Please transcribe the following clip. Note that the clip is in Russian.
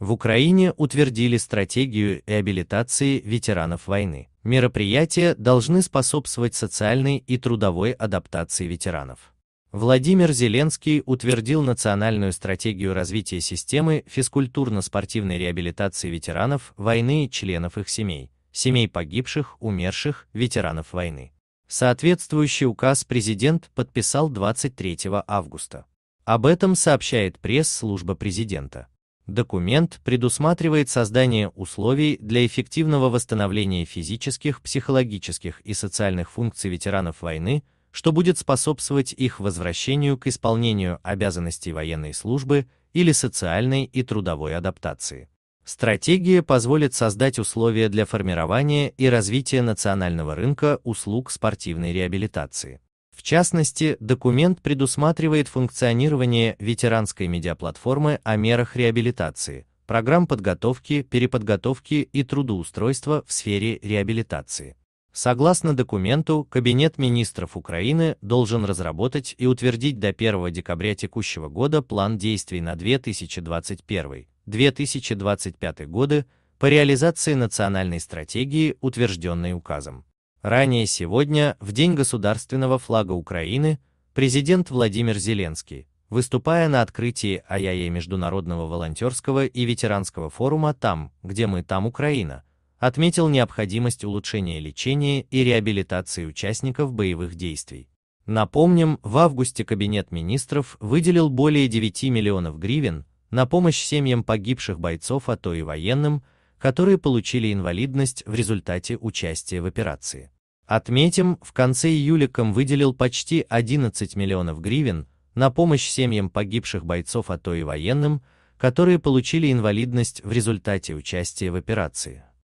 В Украине утвердили стратегию реабилитации ветеранов войны. Мероприятия должны способствовать социальной и трудовой адаптации ветеранов. Владимир Зеленский утвердил национальную стратегию развития системы физкультурно-спортивной реабилитации ветеранов войны и членов их семей, семей погибших, умерших, ветеранов войны. Соответствующий указ президент подписал 23 августа. Об этом сообщает пресс-служба президента. Документ предусматривает создание условий для эффективного восстановления физических, психологических и социальных функций ветеранов войны, что будет способствовать их возвращению к исполнению обязанностей военной службы или социальной и трудовой адаптации. Стратегия позволит создать условия для формирования и развития национального рынка услуг спортивной реабилитации. В частности, документ предусматривает функционирование ветеранской медиаплатформы о мерах реабилитации, программ подготовки, переподготовки и трудоустройства в сфере реабилитации. Согласно документу, Кабинет министров Украины должен разработать и утвердить до 1 декабря текущего года план действий на 2021-2025 годы по реализации национальной стратегии, утвержденной указом. Ранее сегодня, в День государственного флага Украины, президент Владимир Зеленский, выступая на открытии АЯЕ Международного волонтерского и ветеранского форума «Там, где мы, там Украина», отметил необходимость улучшения лечения и реабилитации участников боевых действий. Напомним, в августе Кабинет министров выделил более 9 миллионов гривен на помощь семьям погибших бойцов, а то и военным, которые получили инвалидность в результате участия в операции. Отметим, в конце июля КОМ выделил почти 11 миллионов гривен на помощь семьям погибших бойцов АТО и военным, которые получили инвалидность в результате участия в операции.